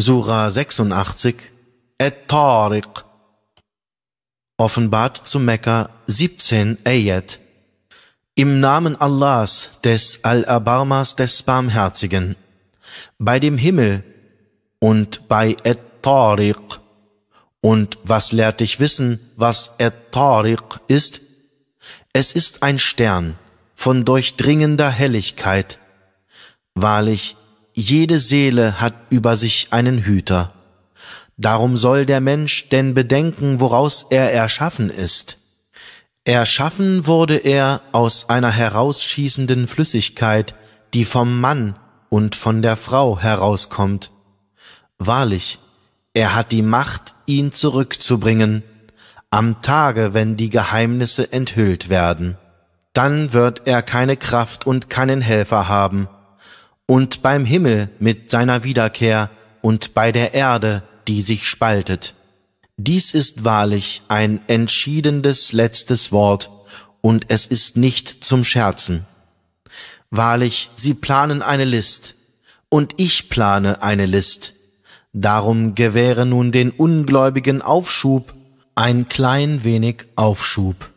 Sura 86, At-Tariq, offenbart zu Mekka 17 Ayat. Im Namen Allahs, des Al-Abarmas, des Barmherzigen, bei dem Himmel und bei At-Tariq. Und was lehrt dich wissen, was At-Tariq ist? Es ist ein Stern von durchdringender Helligkeit. Wahrlich, jede Seele hat über sich einen Hüter. Darum soll der Mensch denn bedenken, woraus er erschaffen ist. Erschaffen wurde er aus einer herausschießenden Flüssigkeit, die vom Mann und von der Frau herauskommt. Wahrlich, er hat die Macht, ihn zurückzubringen, am Tage, wenn die Geheimnisse enthüllt werden. Dann wird er keine Kraft und keinen Helfer haben, und beim Himmel mit seiner Wiederkehr und bei der Erde, die sich spaltet. Dies ist wahrlich ein entschiedenes letztes Wort, und es ist nicht zum Scherzen. Wahrlich, sie planen eine List, und ich plane eine List. Darum gewähre nun den Ungläubigen Aufschub, ein klein wenig Aufschub.